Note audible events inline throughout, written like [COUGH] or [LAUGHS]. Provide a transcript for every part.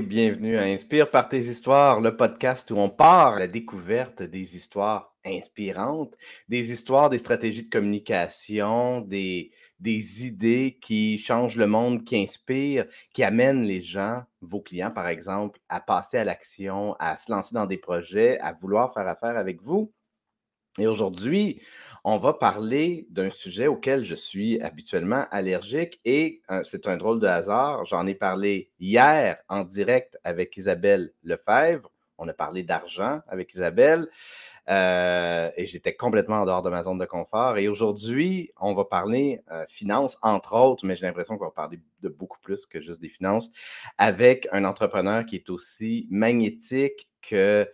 Bienvenue à Inspire par tes histoires, le podcast où on part la découverte des histoires inspirantes, des histoires, des stratégies de communication, des, des idées qui changent le monde, qui inspirent, qui amènent les gens, vos clients par exemple, à passer à l'action, à se lancer dans des projets, à vouloir faire affaire avec vous. Et aujourd'hui, on va parler d'un sujet auquel je suis habituellement allergique et euh, c'est un drôle de hasard. J'en ai parlé hier en direct avec Isabelle Lefebvre. On a parlé d'argent avec Isabelle euh, et j'étais complètement en dehors de ma zone de confort. Et aujourd'hui, on va parler finance, euh, finances, entre autres, mais j'ai l'impression qu'on va parler de beaucoup plus que juste des finances, avec un entrepreneur qui est aussi magnétique que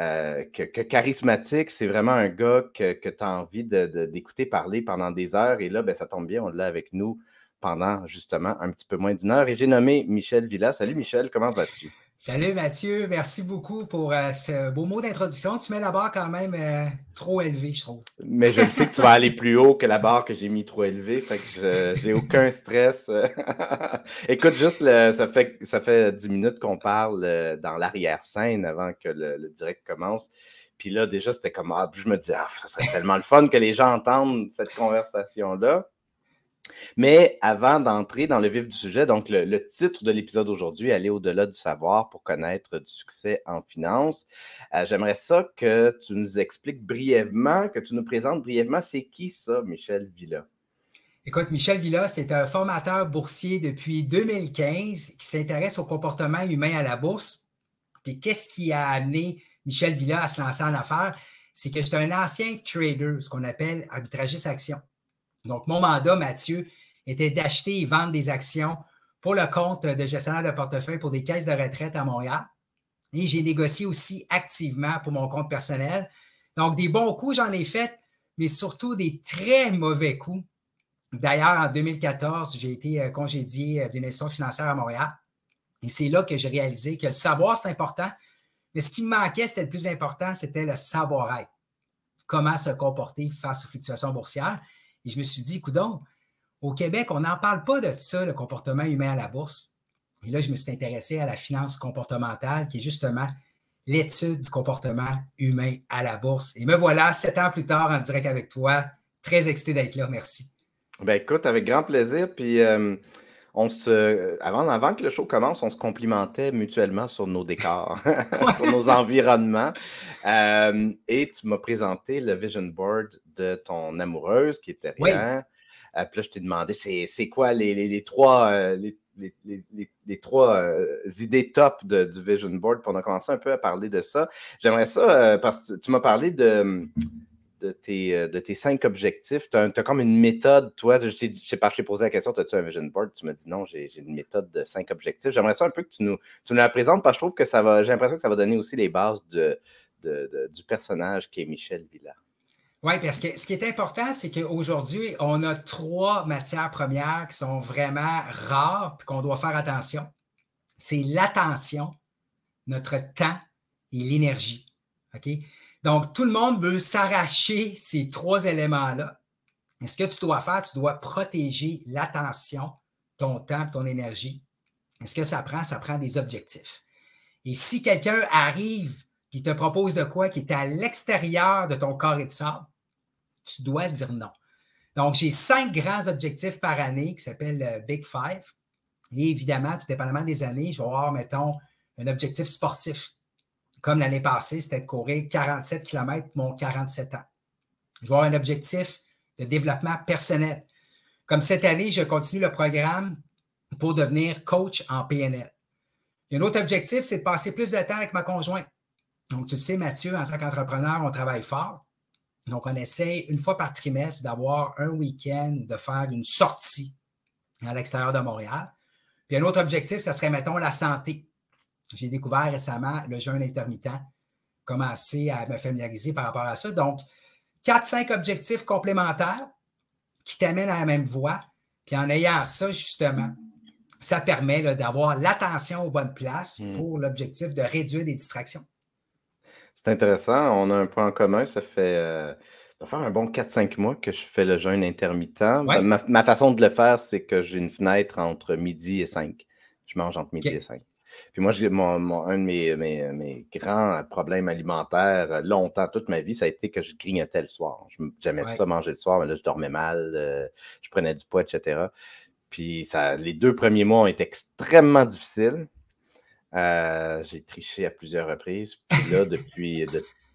euh, que, charismatique, c'est vraiment un gars que, tu as envie d'écouter parler pendant des heures. Et là, ben, ça tombe bien, on l'a avec nous pendant justement un petit peu moins d'une heure. Et j'ai nommé Michel Villa. Salut Michel, comment vas-tu? Salut Mathieu, merci beaucoup pour euh, ce beau mot d'introduction. Tu mets la barre quand même euh, trop élevée, je trouve. Mais je sais que tu vas aller plus haut que la barre que j'ai mis trop élevée, fait que j'ai aucun stress. [LAUGHS] Écoute, juste, ça, fait, ça fait 10 minutes qu'on parle euh, dans l'arrière-scène avant que le, direct commence. Puis là, déjà, c'était comme, ah, je me dis, ah, ça serait tellement le fun que les gens entendent cette conversation-là. Mais avant d'entrer dans le vif du sujet, donc le, titre de l'épisode aujourd'hui, aller au-delà du savoir pour connaître du succès en finance. Euh, j'aimerais ça que tu nous expliques brièvement, que tu nous présentes brièvement, c'est qui ça, Michel Villa? Écoute, Michel Villa, c'est un formateur boursier depuis 2015 qui s'intéresse au comportement humain à la bourse. Et qu'est-ce qui a amené Michel Villa à se lancer en affaires? C'est que j'étais un ancien trader, ce qu'on appelle arbitragiste action. Donc, mon mandat, Mathieu, était d'acheter et vendre des actions pour le compte de gestionnaire de portefeuille pour des caisses de retraite à Montréal. Et j'ai négocié aussi activement pour mon compte personnel. Donc, des bons coups, j'en ai fait, mais surtout des très mauvais coups. D'ailleurs, en 2014, j'ai été euh, congédié euh, d'une institution financière à Montréal. Et c'est là que j'ai réalisé que le savoir, c'est important, mais ce qui me manquait, c'était le plus important, c'était le savoir-être. Comment se comporter face aux fluctuations boursières. Et je me suis dit, donc, au Québec, on n'en parle pas de ça, le comportement humain à la bourse. Et là, je me suis intéressé à la finance comportementale, qui est justement l'étude du comportement humain à la bourse. Et me voilà, sept ans plus tard, en direct avec toi. Très excité d'être là. Merci. Ben écoute, avec grand plaisir. Puis. Euh, se, avant, avant que le show commence, on se complimentait mutuellement sur nos décors, [LAUGHS] [LAUGHS] sur nos environnements. Euh, et tu m'as présenté le vision board de ton amoureuse qui était rien. Euh, puis là, je t'ai demandé, c'est quoi les, trois, les, trois euh, idées top du vision board? Puis on a commencé un peu à parler de ça. J'aimerais ça, parce que tu m'as parlé de de tes, euh, de tes cinq objectifs, tu as, comme une méthode, toi, je, ne sais pas, je t'ai posé la question, as-tu un vision board? Tu m'as dit non, j'ai une méthode de cinq objectifs. J'aimerais ça un peu que tu nous, tu nous la présentes parce que je trouve que ça va, j'ai l'impression que ça va donner aussi les bases de, du personnage qui est Michel Villard. Oui, parce que ce qui est important, c'est qu'aujourd'hui, on a trois matières premières qui sont vraiment rares et qu'on doit faire attention. C'est l'attention, notre temps et l'énergie. OK? Donc, tout le monde veut s'arracher ces trois éléments-là. Et ce que tu dois faire, tu dois protéger l'attention, ton temps, ton énergie. Et ce que ça prend, ça prend des objectifs. Et si quelqu'un arrive et te propose de quoi qui est à l'extérieur de ton corps et de sable, tu dois dire non. Donc, j'ai cinq grands objectifs par année qui s'appellent Big Five. Et évidemment, tout dépendamment des années, je vais avoir, mettons, un objectif sportif comme l'année passée, c'était de courir 47 km, mon 47 ans. Je vais avoir un objectif de développement personnel. Comme cette année, je continue le programme pour devenir coach en PNL. un autre objectif, c'est de passer plus de temps avec ma conjointe. Donc, tu le sais, Mathieu, en tant qu'entrepreneur, on travaille fort. Donc, on essaie une fois par trimestre d'avoir un week-end, de faire une sortie à l'extérieur de Montréal. Puis un autre objectif, ça serait, mettons, la santé. J'ai découvert récemment le jeûne intermittent, commencé à me familiariser par rapport à ça. Donc, 4 cinq objectifs complémentaires qui t'amènent à la même voie. Puis en ayant ça, justement, ça permet d'avoir l'attention aux bonnes places hmm. pour l'objectif de réduire des distractions. C'est intéressant. On a un point en commun. Ça fait euh, un bon 4-5 mois que je fais le jeûne intermittent. Ma, façon de le faire, c'est que j'ai une fenêtre entre midi et 5. Je mange entre midi et 5. Puis moi, j'ai un de mes, grands euh, problèmes alimentaires euh, longtemps, toute ma vie, ça a été que je grignotais le soir. J'aimais ça manger le soir, mais là, je dormais mal, euh, je prenais du poids, etc. Puis ça, les deux premiers mois ont été extrêmement difficiles. j'ai triché à plusieurs reprises. Puis là, [LAUGHS] depuis,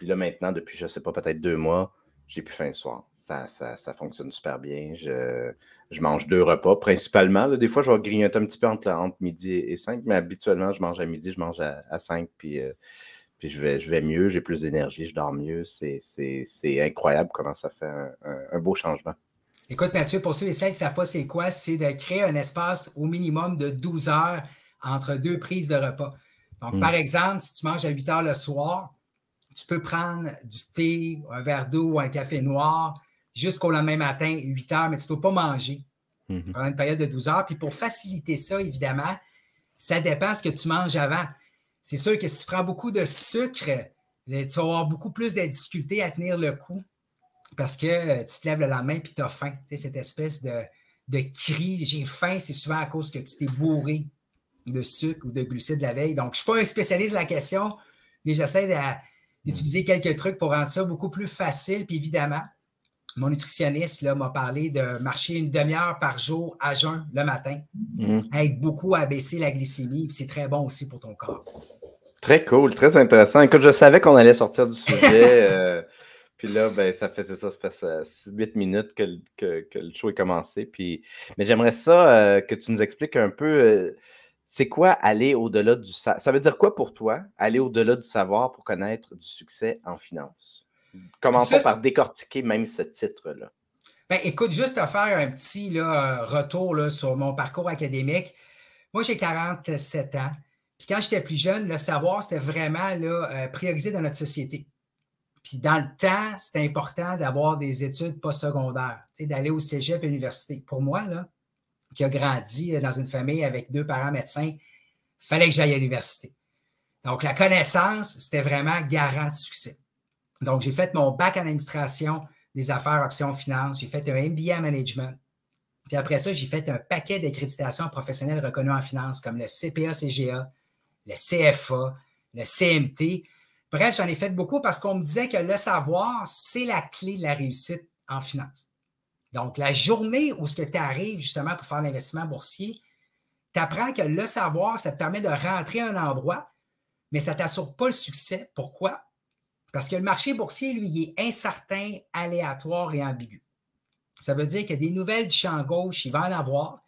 maintenant, depuis, je ne sais pas, peut-être deux mois, j'ai plus faim le soir. Ça, ça, ça fonctionne super bien. Je, je mange deux repas principalement. des fois, je vais grignoter un petit peu entre, midi et 5, mais habituellement, je mange à midi, je mange à, 5, puis, euh, puis je, vais, je vais mieux, j'ai plus d'énergie, je dors mieux. C'est incroyable comment ça fait un, beau changement. Écoute, Mathieu, pour ceux et celles qui ne savent pas c'est quoi, c'est de créer un espace au minimum de 12 heures entre deux prises de repas. Donc, hmm. par exemple, si tu manges à 8 heures le soir, tu peux prendre du thé, un verre d'eau ou un café noir jusqu'au lendemain matin, 8 heures, mais tu ne dois pas manger mhm. pendant une période de 12 heures. Puis pour faciliter ça, évidemment, ça dépend ce que tu manges avant. C'est sûr que si tu prends beaucoup de sucre, tu vas avoir beaucoup plus de difficultés à tenir le coup parce que euh, tu te lèves le lendemain et tu as faim. Tu sais, cette espèce de, de cri, j'ai faim, c'est souvent à cause que tu t'es bourré de sucre ou de glucides la veille. Donc, je ne suis pas un spécialiste de la question, mais j'essaie d'utiliser quelques trucs pour rendre ça beaucoup plus facile. Puis évidemment, mon nutritionniste m'a parlé de marcher une demi-heure par jour à jeun le matin. Aide mhm. beaucoup à baisser la glycémie, c'est très bon aussi pour ton corps. Très cool, très intéressant. Écoute, je savais qu'on allait sortir du sujet. [LAUGHS] Euh, puis là, ben, ça faisait ça, ça fait euh, huit minutes que, le show est commencé. Puis... Mais j'aimerais ça euh, que tu nous expliques un peu. c'est quoi aller au-delà du savoir? Ça veut dire quoi pour toi, aller au-delà du savoir pour connaître du succès en finance? Commençons par décortiquer même ce titre-là. Ben, écoute, juste à faire un petit là, euh, retour sur mon parcours académique. Moi, j'ai 47 ans. Puis quand j'étais plus jeune, le savoir, c'était vraiment là, euh, priorisé dans notre société. Puis dans le temps, c'était important d'avoir des études postsecondaires, d'aller au cégep et à l'université. Pour moi, là, qui a grandi euh, dans une famille avec deux parents médecins, il fallait que j'aille à l'université. Donc, la connaissance, c'était vraiment garant de succès. Donc, j'ai fait mon bac en administration des affaires options finances. j'ai fait un MBA management. Puis après ça, j'ai fait un paquet d'accréditations professionnelles reconnues en finance, comme le CPA-CGA, le CFA, le CMT. Bref, j'en ai fait beaucoup parce qu'on me disait que le savoir, c'est la clé de la réussite en finance. Donc, la journée où ce que tu arrives justement pour faire l'investissement boursier, tu apprends que le savoir, ça te permet de rentrer à un endroit, mais ça ne t'assure pas le succès. Pourquoi? Parce que le marché boursier, lui, il est incertain, aléatoire et ambigu. Ça veut dire que des nouvelles du champ gauche, il va en avoir.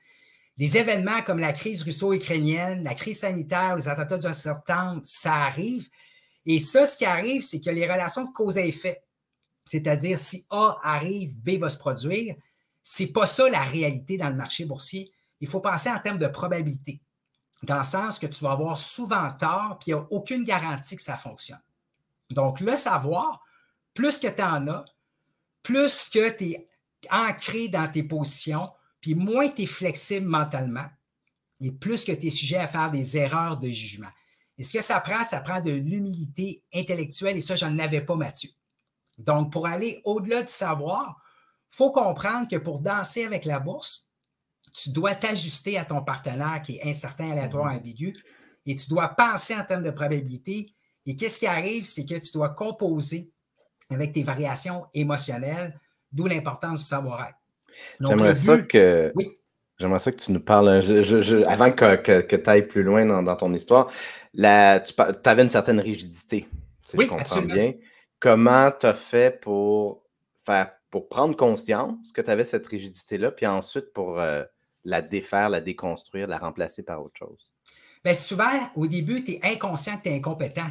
Des événements comme la crise russo-ukrainienne, la crise sanitaire, les attentats du 11 septembre, ça arrive. Et ça, ce qui arrive, c'est que les relations de cause à effet, c'est-à-dire si A arrive, B va se produire, c'est pas ça la réalité dans le marché boursier. Il faut penser en termes de probabilité, dans le sens que tu vas avoir souvent tort, puis il n'y a aucune garantie que ça fonctionne. Donc, le savoir, plus que tu en as, plus que tu es ancré dans tes positions, puis moins tu es flexible mentalement, et plus que tu es sujet à faire des erreurs de jugement. Et ce que ça prend, ça prend de l'humilité intellectuelle, et ça, j'en avais pas, Mathieu. Donc, pour aller au-delà du savoir, il faut comprendre que pour danser avec la bourse, tu dois t'ajuster à ton partenaire qui est incertain, aléatoire, mm-hmm. ambigu, et tu dois penser en termes de probabilité, et qu'est-ce qui arrive, c'est que tu dois composer avec tes variations émotionnelles, d'où l'importance du savoir-être. J'aimerais ça que. que tu nous parles, avant que, tu ailles plus loin dans, ton histoire, tu avais une certaine rigidité, si je comprends bien. Comment tu as fait pour, faire, pour prendre conscience que tu avais cette rigidité-là, puis ensuite pour euh, la défaire, la déconstruire, la remplacer par autre chose? Bien, souvent, au début, tu es inconscient que tu es incompétent.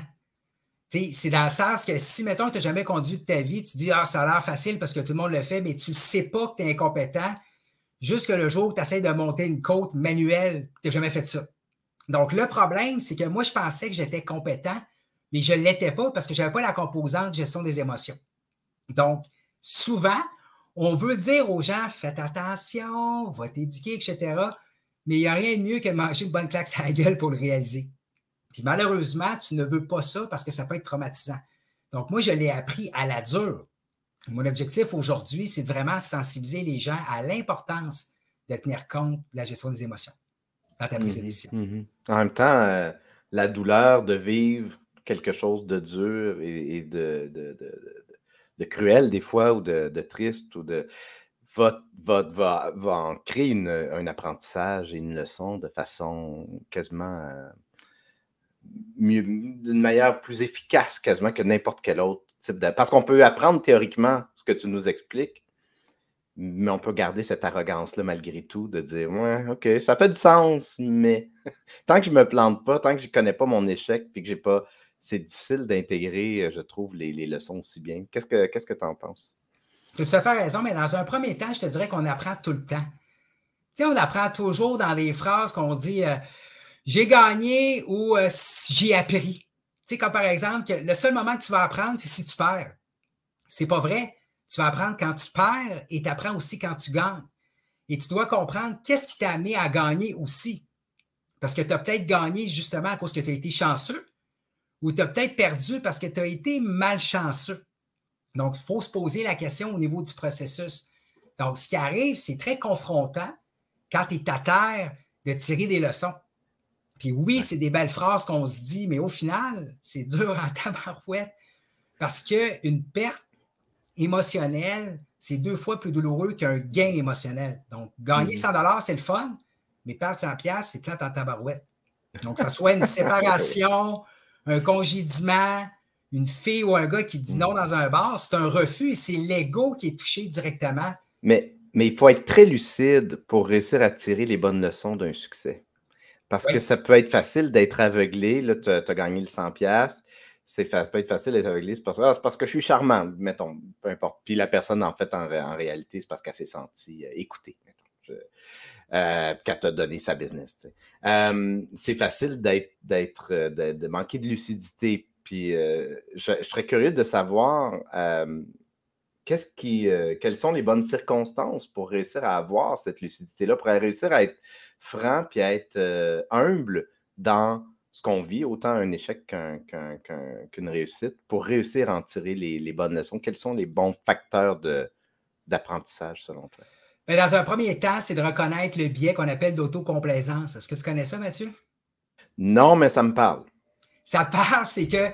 C'est dans le sens que si, mettons, tu n'as jamais conduit de ta vie, tu dis Ah, ça a l'air facile parce que tout le monde le fait, mais tu ne sais pas que tu es incompétent jusque le jour où tu essaies de monter une côte manuelle. Tu n'as jamais fait ça. Donc, le problème, c'est que moi, je pensais que j'étais compétent, mais je ne l'étais pas parce que je n'avais pas la composante gestion des émotions. Donc, souvent, on veut dire aux gens faites attention, va t'éduquer, etc. Mais il n'y a rien de mieux que de manger une bonne claque à la gueule pour le réaliser. Puis malheureusement, tu ne veux pas ça parce que ça peut être traumatisant. Donc, moi, je l'ai appris à la dure. Mon objectif aujourd'hui, c'est vraiment sensibiliser les gens à l'importance de tenir compte de la gestion des émotions dans ta prise de mhm. décision. Mhm. En même temps, euh, la douleur de vivre quelque chose de dur et, de, cruel des fois ou de, triste ou de va, en créer un apprentissage et une leçon de façon quasiment. Euh, d'une manière plus efficace quasiment que n'importe quel autre type de. Parce qu'on peut apprendre théoriquement ce que tu nous expliques, mais on peut garder cette arrogance-là malgré tout de dire Ouais, OK, ça fait du sens, mais [LAUGHS] tant que je ne me plante pas, tant que je ne connais pas mon échec, puis que j'ai pas. C'est difficile d'intégrer, euh, je trouve, les, leçons aussi bien. Qu'est-ce que tu ce que en penses? Tu as tout à fait raison, mais dans un premier temps, je te dirais qu'on apprend tout le temps. Tu sais, on apprend toujours dans les phrases qu'on dit. Euh, j'ai gagné ou euh, j'ai appris. Tu sais, comme par exemple, le seul moment que tu vas apprendre, c'est si tu perds. C'est pas vrai. Tu vas apprendre quand tu perds et tu apprends aussi quand tu gagnes. Et tu dois comprendre qu'est-ce qui t'a amené à gagner aussi. Parce que tu as peut-être gagné justement à cause que tu as été chanceux ou tu as peut-être perdu parce que tu as été malchanceux. Donc, il faut se poser la question au niveau du processus. Donc, ce qui arrive, c'est très confrontant quand tu es à terre de tirer des leçons. Puis oui, c'est des belles phrases qu'on se dit, mais au final, c'est dur en [LAUGHS] tabarouette parce qu'une perte émotionnelle, c'est deux fois plus douloureux qu'un gain émotionnel. Donc, gagner 100 mm-hmm. c'est le fun, mais perdre 100 c'est plate en tabarouette. Donc, ça soit une [LAUGHS] séparation, un congédiement, une fille ou un gars qui dit non mm. dans un bar, c'est un refus et c'est l'ego qui est touché directement. mais il faut être très lucide pour réussir à tirer les bonnes leçons d'un succès. Parce que ça peut être facile d'être aveuglé. Là, tu as, gagné le 100$. C'est ça peut être facile d'être aveuglé. Ah, c'est parce, que je suis charmant, mettons, peu importe. Puis la personne, en fait, en, réalité, c'est parce qu'elle s'est sentie euh, écoutée, mettons. Euh, qu'elle t'a donné sa business. c'est facile d'être, euh, de, manquer de lucidité. Puis je, serais curieux de savoir euh, quelles sont les bonnes circonstances pour réussir à avoir cette lucidité-là, pour réussir à être franc puis à être euh, humble dans ce qu'on vit, autant un échec qu'une réussite, pour réussir à en tirer les, bonnes leçons? Quels sont les bons facteurs de, d'apprentissage selon toi? Ben, dans un premier temps, c'est de reconnaître le biais qu'on appelle d'autocomplaisance. Est-ce que tu connais ça, Mathieu? Non, mais ça me parle. Ça [LAUGHS] parle, c'est que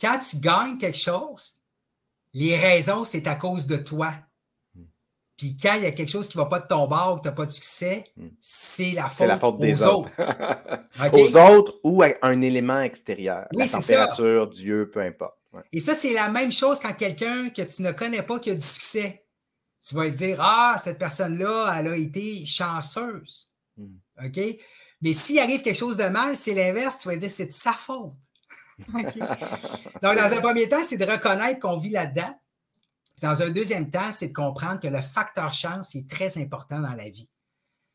quand tu gagnes quelque chose, les raisons, c'est à cause de toi. Puis quand il y a quelque chose qui ne va pas de ton bord, que tu n'as pas de succès, hmm. c'est la faute, la faute des autres. [LAUGHS] Aux autres ou à un élément extérieur. la température, Dieu, peu importe. Et ça, c'est la même chose quand quelqu'un que tu ne connais pas qui a du succès. Tu vas dire Ah, cette personne-là, elle a été chanceuse. Hmm. OK? Mais s'il arrive quelque chose de mal, c'est l'inverse. Tu vas dire C'est de sa faute. [LAUGHS] Donc, dans un premier temps, c'est de reconnaître qu'on vit là-dedans. Dans un deuxième temps, c'est de comprendre que le facteur chance est très important dans la vie.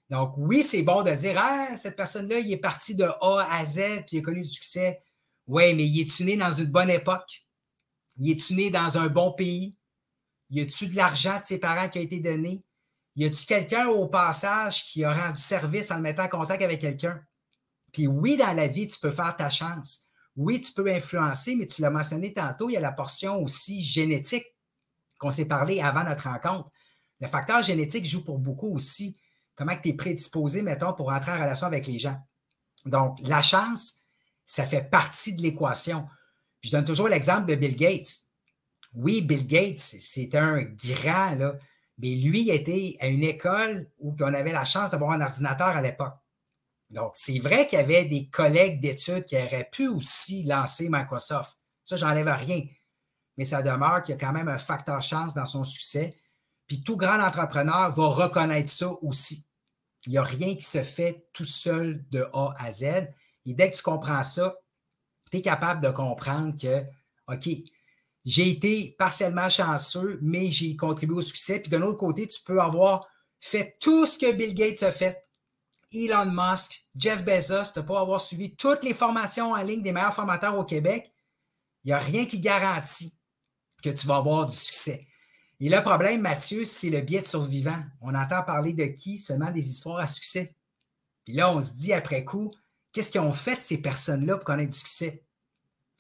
Donc, oui, c'est bon de dire Ah, cette personne-là, il est parti de A à Z puis il a connu du succès. Oui, mais il est-tu né dans une bonne époque? Il est-tu né dans un bon pays? Y a-tu de l'argent de ses parents qui a été donné? Y a-tu quelqu'un au passage qui a rendu service en le mettant en contact avec quelqu'un? Puis oui, dans la vie, tu peux faire ta chance oui, tu peux influencer, mais tu l'as mentionné tantôt, il y a la portion aussi génétique qu'on s'est parlé avant notre rencontre. Le facteur génétique joue pour beaucoup aussi. Comment tu es prédisposé, mettons, pour entrer en relation avec les gens. Donc, la chance, ça fait partie de l'équation. Je donne toujours l'exemple de Bill Gates. Oui, Bill Gates, c'est un grand, mais lui était à une école où on avait la chance d'avoir un ordinateur à l'époque. Donc, c'est vrai qu'il y avait des collègues d'études qui auraient pu aussi lancer Microsoft. Ça, j'enlève rien. Mais ça demeure qu'il y a quand même un facteur chance dans son succès. Puis tout grand entrepreneur va reconnaître ça aussi. Il n'y a rien qui se fait tout seul de A à Z. Et dès que tu comprends ça, tu es capable de comprendre que, OK, j'ai été partiellement chanceux, mais j'ai contribué au succès. Puis d'un autre côté, tu peux avoir fait tout ce que Bill Gates a fait. Elon Musk, Jeff Bezos, de pas avoir suivi toutes les formations en ligne des meilleurs formateurs au Québec, il n'y a rien qui garantit que tu vas avoir du succès. Et le problème, Mathieu, c'est le biais de survivant. On entend parler de qui? Seulement des histoires à succès. Puis là, on se dit après coup, qu'est-ce qu'ils ont fait ces personnes-là pour qu'on du succès?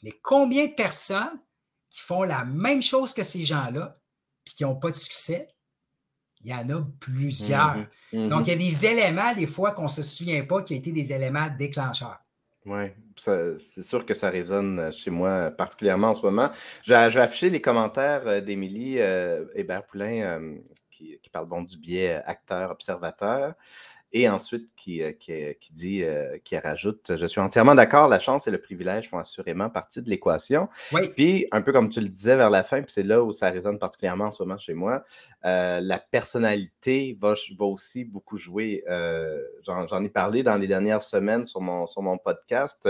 Mais combien de personnes qui font la même chose que ces gens-là, puis qui n'ont pas de succès, il y en a plusieurs. Mm-hmm. Mm-hmm. Donc, il y a des éléments, des fois, qu'on ne se souvient pas qui ont été des éléments déclencheurs. Oui, c'est sûr que ça résonne chez moi particulièrement en ce moment. Je, vais afficher les commentaires euh, d'Émilie euh, Hébert-Poulain euh, qui, qui, parle bon du biais acteur-observateur. Et ensuite, qui, euh, euh, qui, dit, euh, qui rajoute Je suis entièrement d'accord, la chance et le privilège font assurément partie de l'équation. Puis, un peu comme tu le disais vers la fin, puis c'est là où ça résonne particulièrement en ce moment chez moi, la personnalité va, va, aussi beaucoup jouer. J'en ai parlé dans les dernières semaines sur mon, sur mon podcast.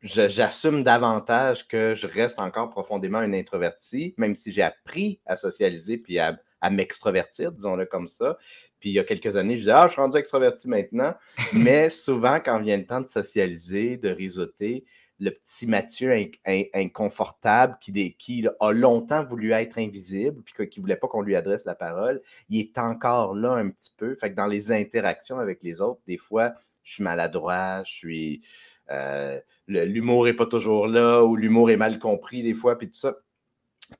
j'assume davantage que je reste encore profondément une introvertie, même si j'ai appris à socialiser puis à, à m'extrovertir, disons-le comme ça. Puis il y a quelques années, je disais, ah, je suis rendu extraverti maintenant. [LAUGHS] Mais souvent, quand vient le temps de socialiser, de risoter, le petit Mathieu inconfortable qui, a longtemps voulu être invisible, puis qui ne voulait pas qu'on lui adresse la parole, il est encore là un petit peu. Fait que dans les interactions avec les autres, des fois, je suis maladroit, je suis. Euh, l'humour n'est pas toujours là, ou l'humour est mal compris des fois, puis tout ça.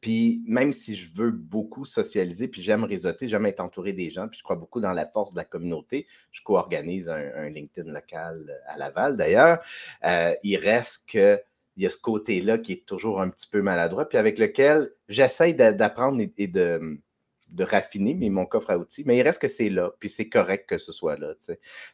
Puis même si je veux beaucoup socialiser, puis j'aime réseauter, j'aime être entouré des gens, puis je crois beaucoup dans la force de la communauté. Je co-organise un, LinkedIn local euh, à Laval d'ailleurs. Euh, il reste que il y a ce côté-là qui est toujours un petit peu maladroit, puis avec lequel j'essaye d'apprendre et de, raffiner mais mon coffre à outils, mais il reste que c'est là, puis c'est correct que ce soit là.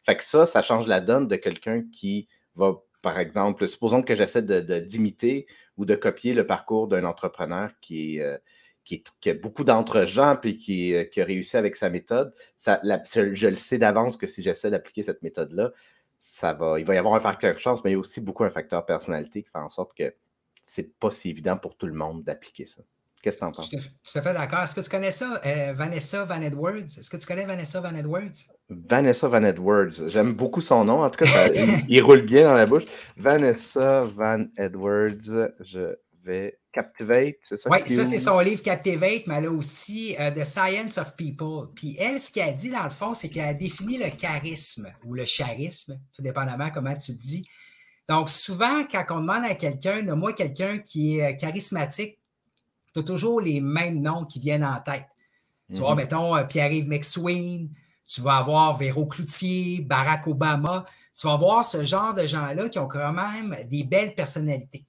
Fait que ça, ça change la donne de quelqu'un qui va, par exemple, supposons que j'essaie d'imiter de, ou de copier le parcours d'un entrepreneur qui, euh, qui, a beaucoup d'entre-gens puis qui, euh, a réussi avec sa méthode. Ça, je le sais d'avance que si j'essaie d'appliquer cette méthode-là, ça va, il va y avoir un facteur chance, mais il y a aussi beaucoup un facteur personnalité qui fait en sorte que c'est pas si évident pour tout le monde d'appliquer ça. Qu'est-ce que tu en penses? Je suis tout fait d'accord. Est-ce que tu connais ça, euh, Vanessa Van Edwards? Est-ce que tu connais Vanessa Van Edwards? Vanessa Van Edwards. J'aime beaucoup son nom. En tout cas, il, roule bien dans la bouche. Vanessa Van Edwards. Je vais. Captivate, c'est ça? Oui, ça, c'est son livre Captivate, mais elle a aussi euh, The Science of People. Puis elle, ce qu'elle dit, dans le fond, c'est qu'elle a défini le charisme ou le charisme, tout dépendamment comment tu le dis. Donc, souvent, quand on demande à quelqu'un, moi quelqu'un qui est euh, charismatique, tu as toujours les mêmes noms qui viennent en tête. Tu vois, mhm. mettons, euh, Pierre-Yves McSween, tu vas avoir Véro Cloutier, Barack Obama. Tu vas avoir ce genre de gens-là qui ont quand même des belles personnalités.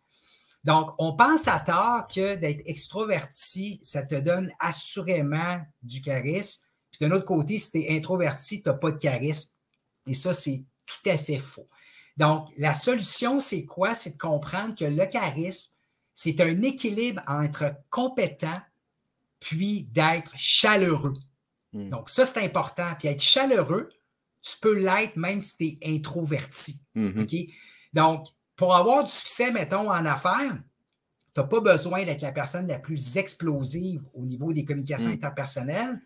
Donc, on pense à tort que d'être extroverti, ça te donne assurément du charisme. Puis d'un autre côté, si tu es introverti, tu n'as pas de charisme. Et ça, c'est tout à fait faux. Donc, la solution, c'est quoi? C'est de comprendre que le charisme, c'est un équilibre entre compétent puis d'être chaleureux. Hmm. Donc, ça, c'est important. Puis être chaleureux, tu peux l'être même si tu es introverti. Mm-hmm. Donc, pour avoir du succès, mettons, en affaires, tu n'as pas besoin d'être la personne la plus explosive au niveau des communications hmm. interpersonnelles.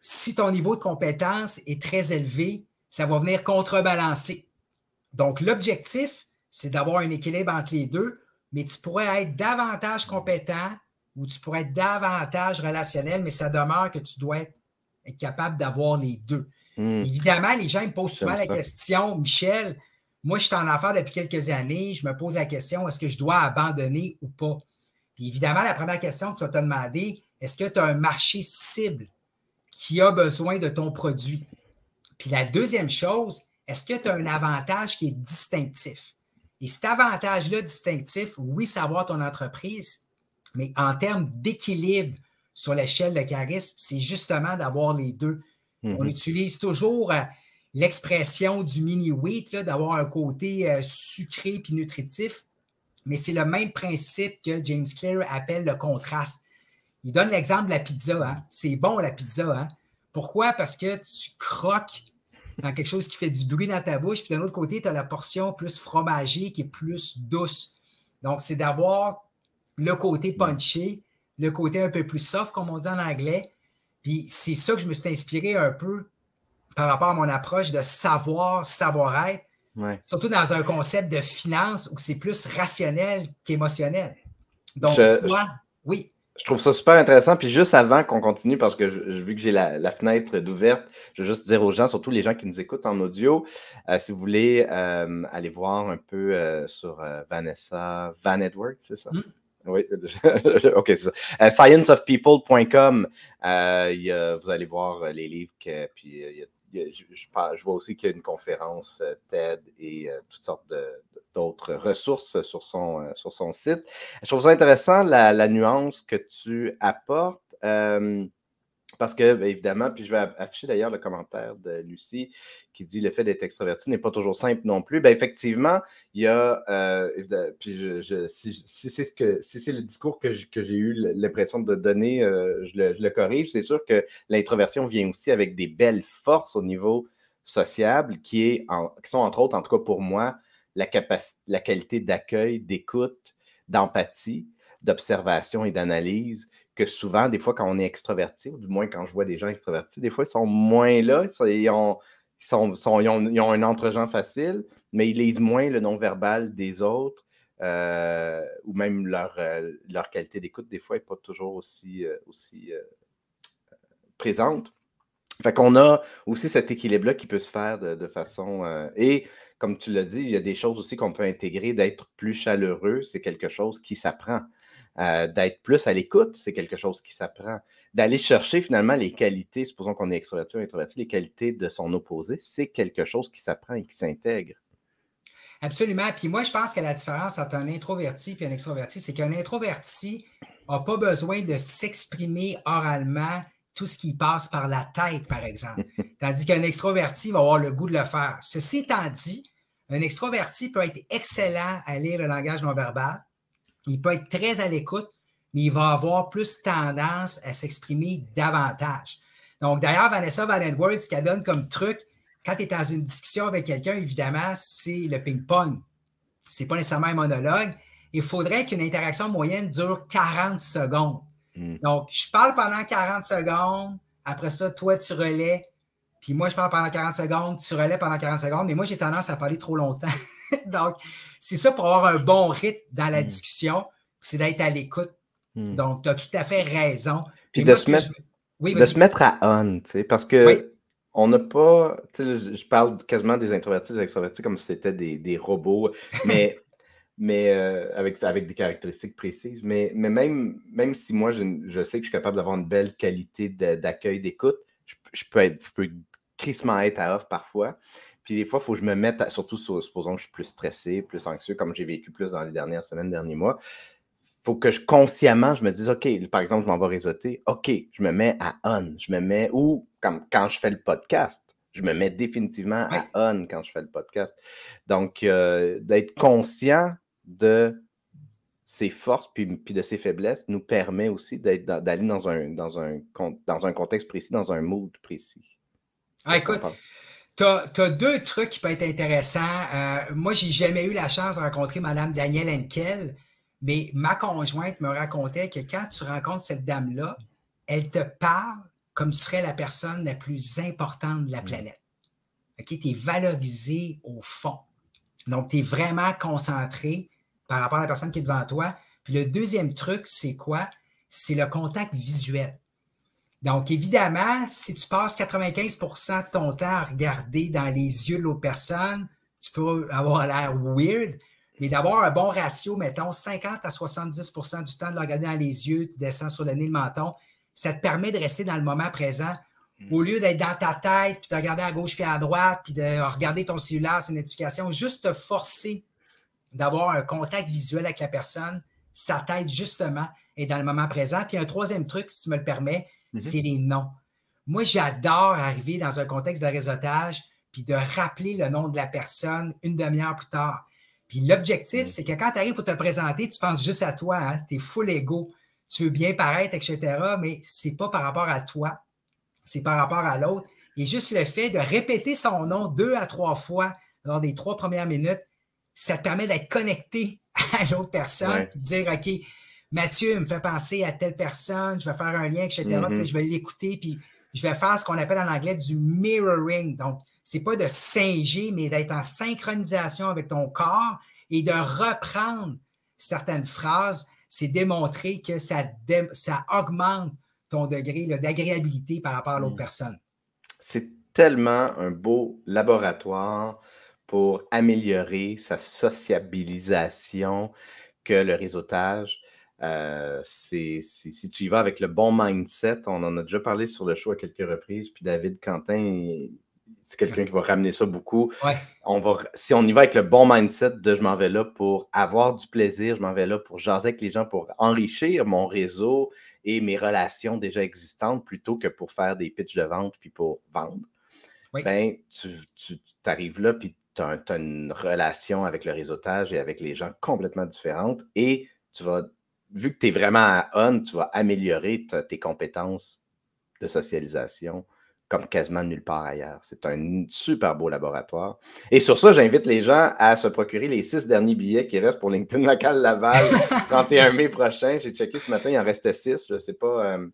Si ton niveau de compétence est très élevé, ça va venir contrebalancer. Donc, l'objectif, c'est d'avoir un équilibre entre les deux mais tu pourrais être davantage compétent ou tu pourrais être davantage relationnel, mais ça demeure que tu dois être, capable d'avoir les deux. Hmm. Évidemment, les gens me posent souvent la question, Michel, moi, je suis en affaires depuis quelques années, je me pose la question, est-ce que je dois abandonner ou pas? Puis évidemment, la première question que tu vas te demander, est-ce que tu as un marché cible qui a besoin de ton produit? Puis la deuxième chose, est-ce que tu as un avantage qui est distinctif? Et cet avantage-là distinctif, oui, savoir ton entreprise, mais en termes d'équilibre sur l'échelle de charisme, c'est justement d'avoir les deux. Mm-hmm. On utilise toujours euh, l'expression du mini-wheat, d'avoir un côté euh, sucré puis nutritif, mais c'est le même principe que James Clear appelle le contraste. Il donne l'exemple de la pizza. Hein? C'est bon la pizza. Hein. Pourquoi? Parce que tu croques dans quelque chose qui fait du bruit dans ta bouche. Puis d'un autre côté, tu as la portion plus fromagée qui est plus douce. Donc, c'est d'avoir le côté punché, le côté un peu plus soft, comme on dit en anglais. Puis c'est ça que je me suis inspiré un peu par rapport à mon approche de savoir, savoir-être. Surtout dans un concept de finance où c'est plus rationnel qu'émotionnel. Donc, toi, oui je trouve ça super intéressant. Puis juste avant qu'on continue, parce que vu que j'ai la, fenêtre d'ouverte, je veux juste dire aux gens, surtout les gens qui nous écoutent en audio, euh, si vous voulez euh, aller voir un peu euh, sur Vanessa Van Edwards, c'est ça? Mm. Oui, [LAUGHS] ok, c'est ça. scienceofpeople.com, vous allez voir les livres, puis je, vois aussi qu'il y a une conférence TED et toutes sortes de, d'autres ressources sur son, euh, sur son site. Je trouve ça intéressant la, nuance que tu apportes. Euh, parce que, ben, évidemment, puis je vais afficher d'ailleurs le commentaire de Lucie qui dit le fait d'être extraverti n'est pas toujours simple non plus. Bien, effectivement, il y a, euh, puis je, si, c'est le discours que, j'ai eu l'impression de donner, je, le, corrige. C'est sûr que l'introversion vient aussi avec des belles forces au niveau sociable qui, est qui sont entre autres, en tout cas pour moi, la, capacité, la qualité d'accueil, d'écoute, d'empathie, d'observation et d'analyse que souvent, des fois, quand on est extroverti, ou du moins quand je vois des gens extrovertis, des fois, ils sont moins là, ils ont, ont, un entre-gens facile, mais ils lisent moins le non-verbal des autres, euh, ou même leur, euh, leur qualité d'écoute, des fois, n'est pas toujours aussi, euh, aussi présente. Fait qu'on a aussi cet équilibre-là qui peut se faire de, façon. Euh, et comme tu l'as dit, il y a des choses aussi qu'on peut intégrer. D'être plus chaleureux, c'est quelque chose qui s'apprend. Euh, d'être plus à l'écoute, c'est quelque chose qui s'apprend. D'aller chercher finalement les qualités, supposons qu'on est extraverti ou introverti, les qualités de son opposé, c'est quelque chose qui s'apprend et qui s'intègre. Absolument. Puis moi, je pense que la différence entre un introverti et un extroverti, c'est qu'un introverti n'a pas besoin de s'exprimer oralement tout ce qui passe par la tête, par exemple. [LAUGHS] Tandis qu'un extroverti va avoir le goût de le faire. Ceci étant dit, un extroverti peut être excellent à lire le langage non verbal. Il peut être très à l'écoute, mais il va avoir plus tendance à s'exprimer davantage. Donc, d'ailleurs, Vanessa Valenworth, ce qu'elle donne comme truc, quand tu es dans une discussion avec quelqu'un, évidemment, c'est le ping-pong. C'est pas nécessairement un monologue. Il faudrait qu'une interaction moyenne dure 40 secondes. Mm. Donc, je parle pendant 40 secondes. Après ça, toi, tu relais. Puis moi, je parle pendant 40 secondes. Tu relais pendant 40 secondes. Mais moi, j'ai tendance à parler trop longtemps. [LAUGHS] Donc, c'est ça pour avoir un bon rythme dans la mm. discussion. C'est d'être à l'écoute. Mm. Donc, tu as tout à fait raison. Puis de, se, mettre, de se mettre à on, tu sais, parce que. on n'a pas, je parle quasiment des introvertis, des extrovertis comme si c'était des, des, robots, mais mais euh, avec, avec des caractéristiques précises. Mais, même, même si moi, je, sais que je suis capable d'avoir une belle qualité d'accueil, d'écoute, je, peux être, je peux crissement être à off parfois. Puis des fois, il faut que je me mette, surtout supposons que je suis plus stressé, plus anxieux, comme j'ai vécu plus dans les dernières semaines, derniers mois. Il faut que je consciemment, je me dise, OK, par exemple, je m'en vais réseauter. OK, je me mets à on. Je me mets, ou comme quand je fais le podcast, je me mets définitivement à on quand je fais le podcast. Donc, euh, d'être conscient de ses forces puis, de ses faiblesses nous permet aussi d'aller dans, un, dans, un, dans un contexte précis, dans un mood précis. Ah, écoute, tu as, deux trucs qui peuvent être intéressants. Moi, euh, moi, j'ai jamais eu la chance de rencontrer Mme Danielle Henkel, mais ma conjointe me racontait que quand tu rencontres cette dame-là, elle te parle comme tu serais la personne la plus importante de la mm. planète. Tu es valorisé au fond. Donc, tu es vraiment concentré par rapport à la personne qui est devant toi. Puis le deuxième truc, c'est quoi? C'est le contact visuel. Donc, évidemment, si tu passes 95 de ton temps à regarder dans les yeux de l'autre personne, tu peux avoir l'air weird, mais d'avoir un bon ratio, mettons 50 à 70 du temps de le regarder dans les yeux, tu descends sur le nez, le menton, ça te permet de rester dans le moment présent mm. au lieu d'être dans ta tête, puis de regarder à gauche puis à droite, puis de regarder ton cellulaire, une notification, juste te forcer d'avoir un contact visuel avec la personne, sa tête, justement et dans le moment présent. Puis un troisième truc, si tu me le permets, mhm. c'est les noms. Moi, j'adore arriver dans un contexte de réseautage puis de rappeler le nom de la personne une demi-heure plus tard. Puis l'objectif, mhm. c'est que quand tu arrives pour te présenter, tu penses juste à toi, hein. tu es full ego, tu veux bien paraître, etc., mais c'est pas par rapport à toi, c'est par rapport à l'autre. Et juste le fait de répéter son nom deux à trois fois lors des trois premières minutes, ça te permet d'être connecté [LAUGHS] à l'autre personne, de dire, OK, Mathieu me fait penser à telle personne, je vais faire un lien, etc., mm-hmm. puis je vais l'écouter, puis je vais faire ce qu'on appelle en anglais du mirroring. Donc, c'est pas de singer, mais d'être en synchronisation avec ton corps et de reprendre certaines phrases. C'est démontrer que ça, ça augmente ton degré d'agréabilité par rapport à l'autre mm. personne. C'est tellement un beau laboratoire pour améliorer sa sociabilisation que le réseautage. Euh, c'est, si tu y vas avec le bon mindset, on en a déjà parlé sur le show à quelques reprises, puis David Quentin, c'est quelqu'un qui va ramener ça beaucoup. On va, si on y va avec le bon mindset de je m'en vais là pour avoir du plaisir, je m'en vais là pour jaser avec les gens, pour enrichir mon réseau et mes relations déjà existantes plutôt que pour faire des pitches de vente puis pour vendre. Ben, tu, tu arrives là, puis tu as, une relation avec le réseautage et avec les gens complètement différentes et tu vas, vu que tu es vraiment à on, tu vas améliorer tes compétences de socialisation comme quasiment nulle part ailleurs. C'est un super beau laboratoire. Et sur ça, j'invite les gens à se procurer les six derniers billets qui restent pour LinkedIn Local Laval, 31 [LAUGHS] mai prochain. J'ai checké ce matin, il en restait six. Je ne sais pas. Euh,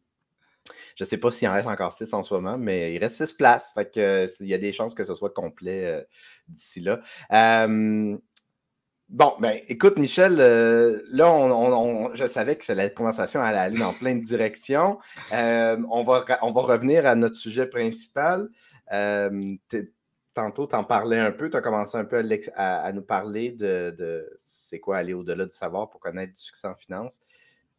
je ne sais pas s'il en reste encore six en ce moment, mais il reste six places. Fait que, euh, il y a des chances que ce soit complet euh, d'ici là. Bon, ben, écoute, Michel, euh, là, je savais que la conversation allait aller dans plein de directions. on, va, on va revenir à notre sujet principal. tantôt, tu en parlais un peu, tu as commencé un peu à, nous parler de, de c'est quoi aller au-delà du savoir pour connaître du succès en finance.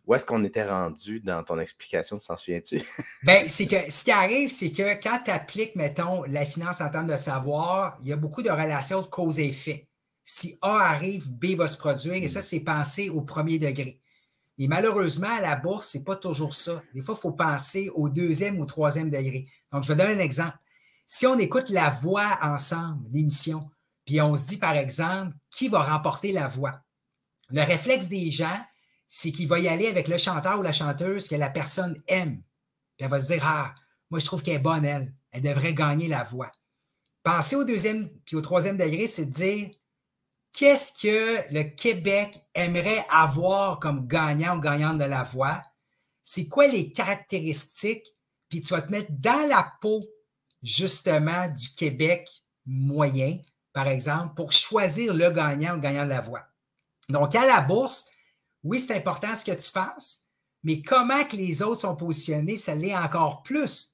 Où est-ce qu'on était rendu dans ton explication, tu t'en souviens-tu? [LAUGHS] Bien, c'est que ce qui arrive, c'est que quand tu appliques, mettons, la finance en termes de savoir, il y a beaucoup de relations de cause et effet. Si A arrive, B va se produire, et ça, hmm. c'est penser au premier degré. Et malheureusement, à la bourse, ce n'est pas toujours ça. Des fois, il faut penser au deuxième ou troisième degré. Donc, je vais donner un exemple. Si on écoute la voix ensemble, l'émission, puis on se dit, par exemple, qui va remporter la voix? Le réflexe des gens, c'est qu'il va y aller avec le chanteur ou la chanteuse que la personne aime. Puis elle va se dire Ah, moi, je trouve qu'elle est bonne, elle. Elle devrait gagner la voix. Pensez au deuxième puis au troisième degré, c'est de dire Qu'est-ce que le Québec aimerait avoir comme gagnant ou gagnante de la voix? C'est quoi les caractéristiques? Puis tu vas te mettre dans la peau, justement, du Québec moyen, par exemple, pour choisir le gagnant ou le gagnant de la voix. Donc, à la bourse, oui, c'est important ce que tu fasses, mais comment que les autres sont positionnés, ça l'est encore plus,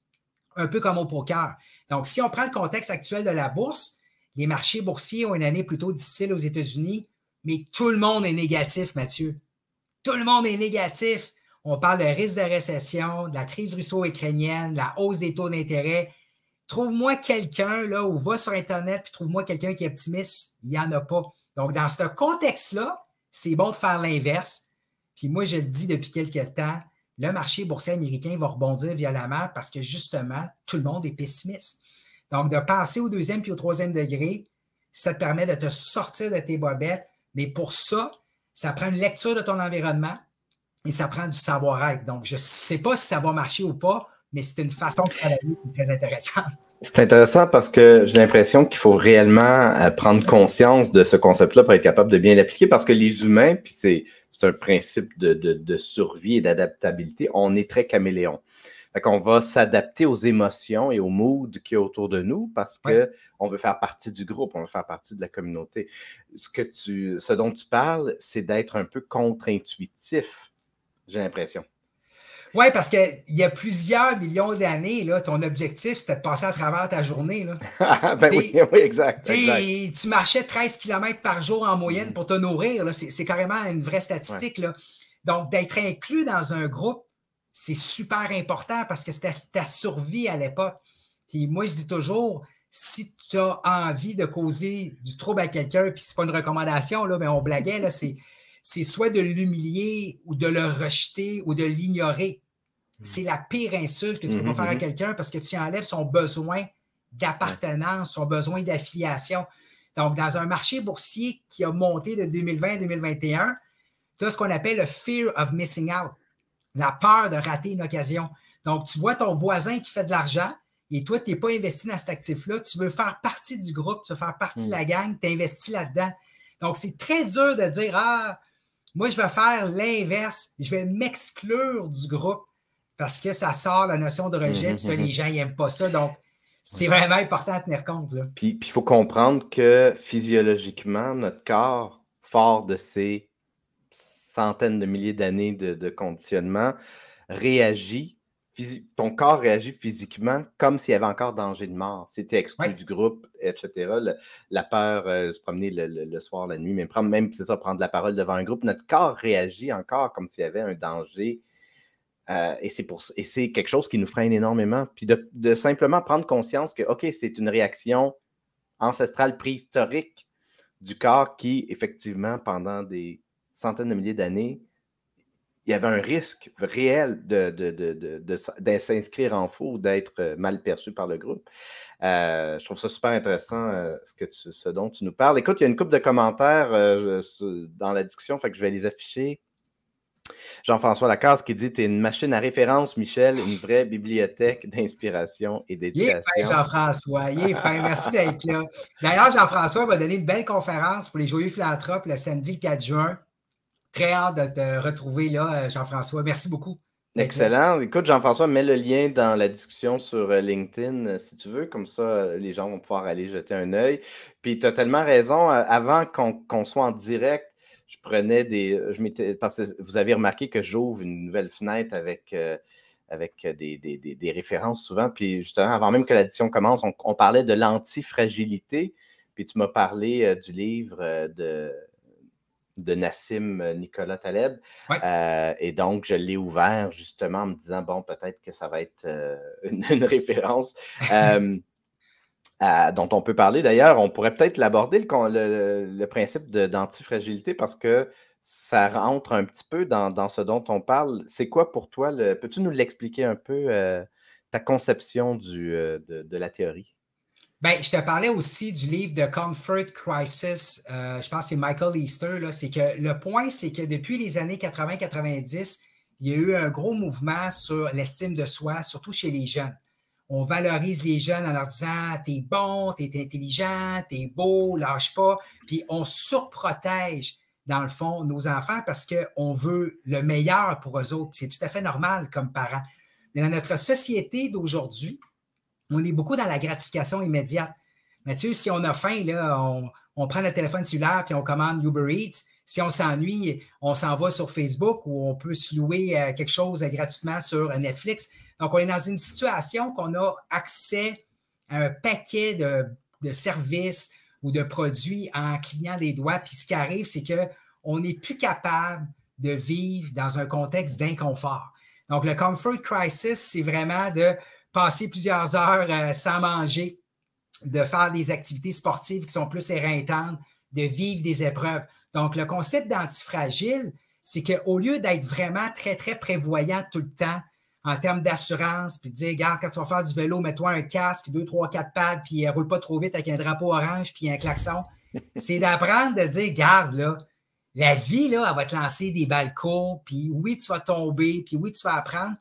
un peu comme au poker. Donc, si on prend le contexte actuel de la bourse, les marchés boursiers ont une année plutôt difficile aux États-Unis, mais tout le monde est négatif, Mathieu. Tout le monde est négatif. On parle de risque de récession, de la crise russo-ukrainienne, la hausse des taux d'intérêt. Trouve-moi quelqu'un, là, ou va sur Internet, puis trouve-moi quelqu'un qui est optimiste. Il n'y en a pas. Donc, dans ce contexte-là, c'est bon de faire l'inverse. Puis moi, je dis depuis quelques temps, le marché boursier américain va rebondir violemment parce que justement, tout le monde est pessimiste. Donc, de passer au deuxième puis au troisième degré, ça te permet de te sortir de tes bobettes. Mais pour ça, ça prend une lecture de ton environnement et ça prend du savoir-être. Donc, je ne sais pas si ça va marcher ou pas, mais c'est une façon de travailler très intéressante. C'est intéressant parce que j'ai l'impression qu'il faut réellement euh, prendre conscience de ce concept-là pour être capable de bien l'appliquer parce que les humains, puis c'est un principe de, survie et d'adaptabilité, on est très caméléon. Fait qu'on va s'adapter aux émotions et aux moods qui y autour de nous parce qu'on on veut faire partie du groupe, on veut faire partie de la communauté. Ce, que tu, ce dont tu parles, c'est d'être un peu contre-intuitif, j'ai l'impression. Oui, parce qu'il y a plusieurs millions d'années, là, ton objectif, c'était de passer à travers ta journée. Là. [LAUGHS] Ben oui, exact. Tu marchais 13 km par jour en moyenne pour te nourrir. C'est, carrément une vraie statistique. Là. Donc, d'être inclus dans un groupe, c'est super important parce que c'était ta survie à l'époque. moi, je dis toujours, si tu as envie de causer du trouble à quelqu'un, puis c'est pas une recommandation, là, mais on blaguait, c'est soit de l'humilier ou de le rejeter ou de l'ignorer c'est la pire insulte que tu peux mm-hmm, faire à mm-hmm. quelqu'un parce que tu enlèves son besoin d'appartenance, son besoin d'affiliation. Donc, dans un marché boursier qui a monté de 2020 à 2021, tu as ce qu'on appelle le fear of missing out, la peur de rater une occasion. Donc, tu vois ton voisin qui fait de l'argent et toi, tu n'es pas investi dans cet actif-là. Tu veux faire partie du groupe, tu veux faire partie de mm. la gang, tu investis là-dedans. Donc, c'est très dur de dire Ah, moi, je vais faire l'inverse, je vais m'exclure du groupe parce que ça sort la notion de rejet, mm-hmm, les mm-hmm. gens n'aiment pas ça. Donc, c'est vraiment important à tenir compte. Puis il faut comprendre que physiologiquement, notre corps, fort de ces centaines de milliers d'années de, conditionnement, réagit. Ton corps réagit physiquement comme s'il y avait encore danger de mort. Si tu exclu du groupe, etc., la peur, de euh, se promener le, soir, la nuit, mais même, même c'est ça, prendre la parole devant un groupe, notre corps réagit encore comme s'il y avait un danger euh, et c'est pour et quelque chose qui nous freine énormément. Puis de, simplement prendre conscience que, OK, c'est une réaction ancestrale préhistorique du corps qui, effectivement, pendant des centaines de milliers d'années, il y avait un risque réel de, s'inscrire en faux, ou d'être euh, mal perçu par le groupe. Euh, je trouve ça super intéressant ce, dont tu nous parles. Écoute, il y a une couple de commentaires dans la discussion, je vais les afficher. Jean-François Lacasse qui dit Tu es une machine à référence, Michel, une vraie bibliothèque d'inspiration et d'éducation. Il Jean-François. Merci d'être là. D'ailleurs, Jean-François va donner une belle conférence pour les Joyeux Philanthropes le samedi 4 juin. Très hâte de te retrouver là, euh, Jean-François. Merci beaucoup. Excellent. Écoute, Jean-François, mets le lien dans la discussion sur euh, LinkedIn euh, si tu veux. Comme ça, les gens vont pouvoir aller jeter un œil. Puis, tu as tellement raison. Avant qu'on soit en direct, je prenais des. Euh, je m'étais, parce que vous avez remarqué que j'ouvre une nouvelle fenêtre avec, euh, avec euh, des, références souvent. Puis justement, avant même que l'addition commence, on, parlait de l'antifragilité. Puis tu m'as parlé du livre de, de Nassim Nicolas Taleb. et donc, je l'ai ouvert justement en me disant, bon, peut-être que ça va être [LAUGHS] une référence dont on peut parler. D'ailleurs, on pourrait peut-être l'aborder, le, principe d'antifragilité, parce que ça rentre un petit peu dans, ce dont on parle. C'est quoi pour toi? Peux-tu nous l'expliquer un peu, euh, ta conception du, euh, de, la théorie? Bien, je te parlais aussi du livre de Comfort Crisis, euh, je pense que c'est Michael Easter. C'est que le point, c'est que depuis les années 80-90, il y a eu un gros mouvement sur l'estime de soi, surtout chez les jeunes on valorise les jeunes en leur disant t'es bon, t'es intelligent, t'es beau, lâche pas. Puis on surprotège, dans le fond, nos enfants parce qu'on veut le meilleur pour eux autres. C'est tout à fait normal comme parents. Mais dans notre société d'aujourd'hui, on est beaucoup dans la gratification immédiate. Mathieu, si on a faim, là, on, prend le téléphone cellulaire puis on commande Uber Eats. Si on s'ennuie, on s'en va sur Facebook ou on peut se louer euh, quelque chose euh, gratuitement sur Netflix. Donc, on est dans une situation qu'on a accès à un paquet de, services ou de produits en clignant les doigts. Puis ce qui arrive, c'est qu'on n'est plus capable de vivre dans un contexte d'inconfort. Donc, le comfort crisis, c'est vraiment de passer plusieurs heures euh, sans manger, de faire des activités sportives qui sont plus éreintantes, de vivre des épreuves. Donc, le concept d'antifragile, c'est qu'au lieu d'être vraiment très, très prévoyant tout le temps, en termes d'assurance, puis de dire, regarde, quand tu vas faire du vélo, mets-toi un casque, deux, trois, quatre pads, puis euh, roule pas trop vite avec un drapeau orange, puis un klaxon. [LAUGHS] C'est d'apprendre de dire, garde, là, la vie, là, elle va te lancer des balcons, puis oui, tu vas tomber, puis oui, tu vas apprendre.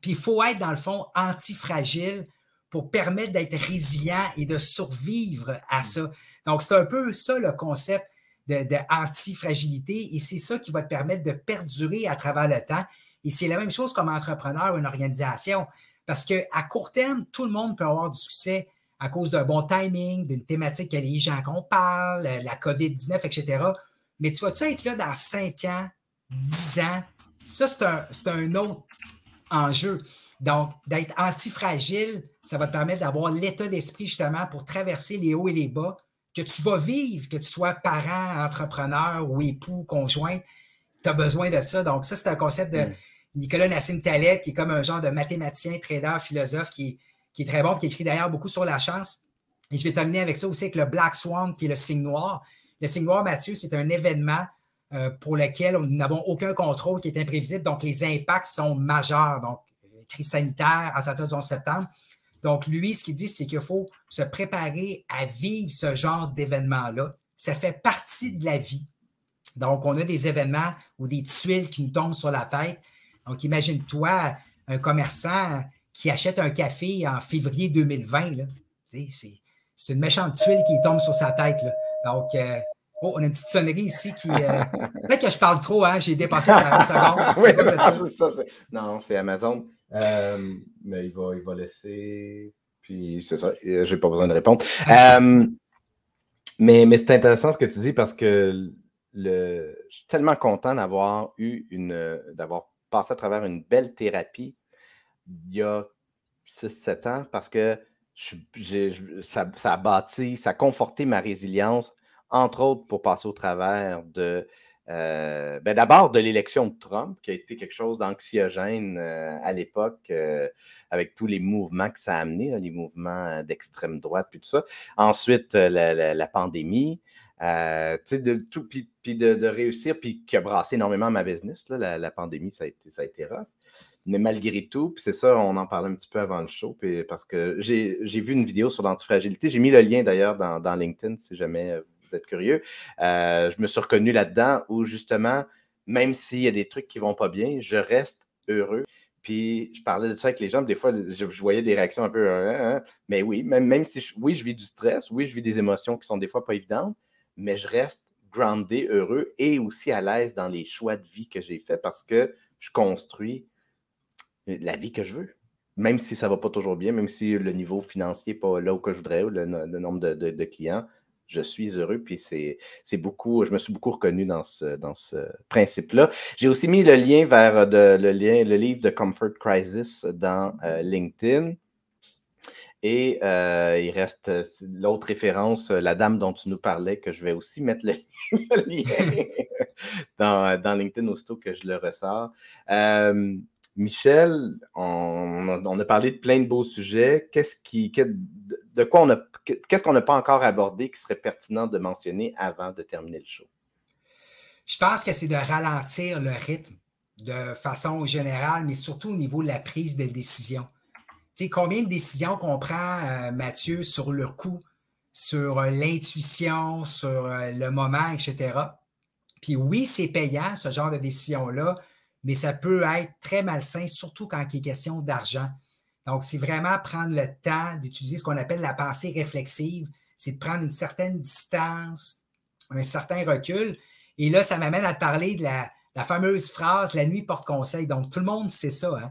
Puis il faut être, dans le fond, antifragile pour permettre d'être résilient et de survivre à mm. ça. Donc, c'est un peu ça le concept de, et c'est ça qui va te permettre de perdurer à travers le temps et c'est la même chose comme entrepreneur ou une organisation. Parce qu'à court terme, tout le monde peut avoir du succès à cause d'un bon timing, d'une thématique que les gens qu'on parle, euh, la COVID-19, etc. Mais tu vas-tu être là dans 5 ans, 10 ans? Ça, c'est un, un autre enjeu. Donc, d'être antifragile, ça va te permettre d'avoir l'état d'esprit justement pour traverser les hauts et les bas que tu vas vivre, que tu sois parent, entrepreneur ou époux, conjoint. Tu as besoin de ça. Donc, ça, c'est un concept de, mm. Nicolas Nassim Taleb, qui est comme un genre de mathématicien, trader, philosophe, qui, est très bon, qui écrit d'ailleurs beaucoup sur la chance. Et je vais terminer avec ça aussi, avec le Black Swan, qui est le signe noir. Le signe noir, Mathieu, c'est un événement euh, pour lequel nous n'avons aucun contrôle, qui est imprévisible. Donc, les impacts sont majeurs. Donc, euh, crise sanitaire, attentat du 11 septembre. Donc, lui, ce qu'il dit, c'est qu'il faut se préparer à vivre ce genre d'événement-là. Ça fait partie de la vie. Donc, on a des événements ou des tuiles qui nous tombent sur la tête. Donc, imagine-toi un commerçant qui achète un café en février 2020. C'est une méchante tuile qui tombe sur sa tête. Donc, euh, oh, on a une petite sonnerie ici qui. Euh, [LAUGHS] peut-être que je parle trop, hein, j'ai dépassé 40 [LAUGHS] secondes. non, c'est Amazon. Euh, mais il va, va laisser. Puis c'est ça, j'ai pas besoin de répondre. [LAUGHS] mais mais c'est intéressant ce que tu dis parce que le, je suis tellement content d'avoir eu une d'avoir passé à travers une belle thérapie il y a 6-7 ans parce que ça, a bâti, ça a conforté ma résilience, entre autres pour passer au travers de. Euh, ben, d'abord de l'élection de Trump, qui a été quelque chose d'anxiogène euh, à l'époque, euh, avec tous les mouvements que ça a amené, les mouvements d'extrême droite, puis tout ça. Ensuite, la pandémie. Euh, de tout, puis, de, réussir, puis qui a brassé énormément ma business. la, pandémie, ça a été, ça rough. Mais malgré tout, c'est ça, on en parlait un petit peu avant le show, puis parce que j'ai, vu une vidéo sur l'antifragilité. J'ai mis le lien d'ailleurs dans, LinkedIn si jamais vous êtes curieux. Euh, je me suis reconnu là-dedans où justement, même s'il y a des trucs qui vont pas bien, je reste heureux. Puis je parlais de ça avec les gens, des fois, je, voyais des réactions un peu. Hein, hein, hein. mais oui, même, même si oui, je vis du stress, oui, je vis des émotions qui sont des fois pas évidentes, mais je reste groundé, heureux et aussi à l'aise dans les choix de vie que j'ai faits parce que je construis la vie que je veux. Même si ça ne va pas toujours bien, même si le niveau financier n'est pas là où que je voudrais, le, nombre de, clients, je suis heureux. Puis c'est beaucoup, je me suis beaucoup reconnu dans ce, principe-là. J'ai aussi mis le lien vers euh, le, lien, le livre de Comfort Crisis dans euh, LinkedIn. Et euh, il reste euh, l'autre référence, euh, la dame dont tu nous parlais, que je vais aussi mettre le, [LAUGHS] lien [LAUGHS] dans, LinkedIn aussitôt que je le ressors. Michel, on, a parlé de plein de beaux sujets. Qu'est-ce qui, de quoi qu'est-ce qu'on n'a pas encore abordé qui serait pertinent de mentionner avant de terminer le show? Je pense que c'est de ralentir le rythme de façon générale, mais surtout au niveau de la prise de décision c'est combien de décisions qu'on prend, euh, Mathieu, sur le coup, sur euh, l'intuition, sur euh, le moment, etc. Puis oui, c'est payant, ce genre de décision-là, mais ça peut être très malsain, surtout quand il est question d'argent. Donc, c'est vraiment prendre le temps d'utiliser ce qu'on appelle la pensée réflexive, c'est de prendre une certaine distance, un certain recul. Et là, ça m'amène à te parler de la, la fameuse phrase La nuit porte conseil. Donc, tout le monde sait ça. Hein.